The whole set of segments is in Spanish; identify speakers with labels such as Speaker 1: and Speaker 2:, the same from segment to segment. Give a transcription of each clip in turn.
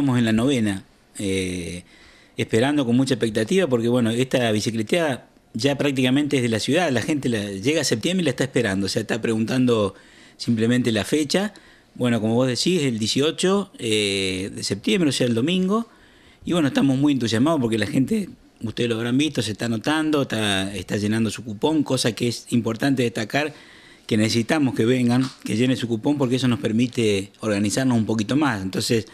Speaker 1: estamos en la novena, eh, esperando con mucha expectativa, porque bueno, esta bicicleteada ya prácticamente es de la ciudad, la gente llega a septiembre y la está esperando, o sea, está preguntando simplemente la fecha. Bueno, como vos decís, el 18 eh, de septiembre, o sea, el domingo. Y bueno, estamos muy entusiasmados porque la gente, ustedes lo habrán visto, se está anotando, está, está llenando su cupón, cosa que es importante destacar que necesitamos que vengan, que llenen su cupón, porque eso nos permite organizarnos un poquito más. Entonces,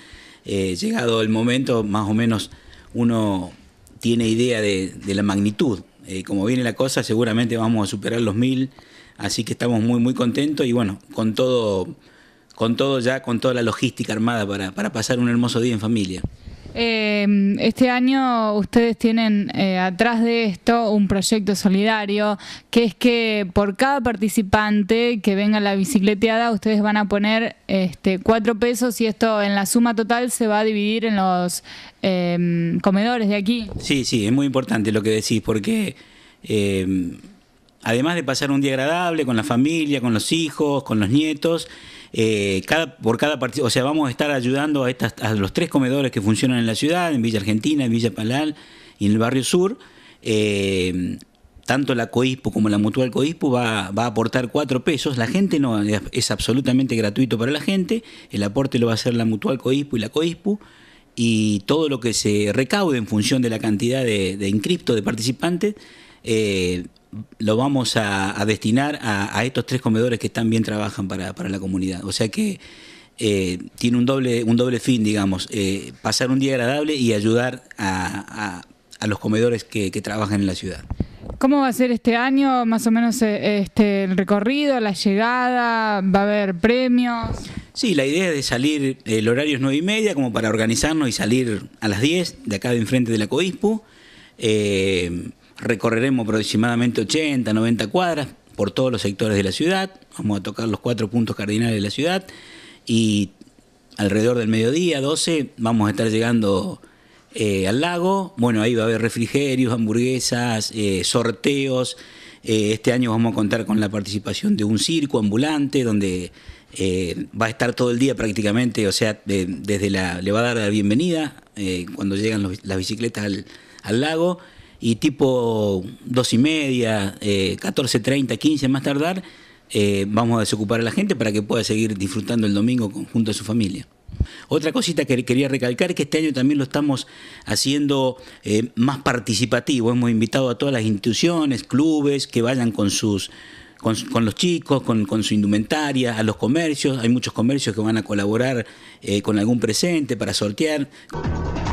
Speaker 1: eh, llegado el momento, más o menos uno tiene idea de, la magnitud. Eh, como viene la cosa, seguramente vamos a superar los mil, así que estamos muy, muy contentos y bueno, con todo, con todo ya, con toda la logística armada para pasar un hermoso día en familia.
Speaker 2: Eh, este año ustedes tienen eh, atrás de esto un proyecto solidario, que es que por cada participante que venga la bicicleteada, ustedes van a poner este, cuatro pesos y esto en la suma total se va a dividir en los eh, comedores de aquí.
Speaker 1: Sí, sí, es muy importante lo que decís, porque eh, además de pasar un día agradable con la familia, con los hijos, con los nietos, eh, por cada partido, o sea, vamos a estar ayudando a, estas, los tres comedores que funcionan en la ciudad, en Villa Argentina, en Villa Palal y en el barrio sur. Eh, tanto la COISPU como la Mutual COISPU va, a aportar cuatro pesos. La gente no, es absolutamente gratuito para la gente. El aporte lo va a hacer la Mutual COISPU y la COISPU, Y todo lo que se recaude en función de la cantidad de, de de participantes, eh, lo vamos a, destinar a, estos tres comedores que también trabajan para, para la comunidad. O sea que eh, tiene un doble, un doble fin, digamos, eh, pasar un día agradable y ayudar a, los comedores que, trabajan en la ciudad.
Speaker 2: ¿Cómo va a ser este año, más o menos, eh, este, el recorrido, la llegada? ¿Va a haber premios?
Speaker 1: Sí, la idea es de salir, el horario es 9 y media, como para organizarnos y salir a las 10 de acá de enfrente de la COISPU recorreremos aproximadamente 80, 90 cuadras por todos los sectores de la ciudad, vamos a tocar los cuatro puntos cardinales de la ciudad y alrededor del mediodía, 12, vamos a estar llegando eh, al lago, bueno, ahí va a haber refrigerios, hamburguesas, eh, sorteos, eh, este año vamos a contar con la participación de un circo ambulante donde va a estar todo el día prácticamente, o sea, desde la, le va a dar la bienvenida cuando llegan las bicicletas al lago y tipo dos y media, 14, 14.30, 15 más tardar, eh, vamos a desocupar a la gente para que pueda seguir disfrutando el domingo junto a su familia. Otra cosita que quería recalcar es que este año también lo estamos haciendo eh, más participativo. Hemos invitado a todas las instituciones, clubes que vayan con sus los chicos, con, su indumentaria, a los comercios. Hay muchos comercios que van a colaborar eh, con algún presente para sortear.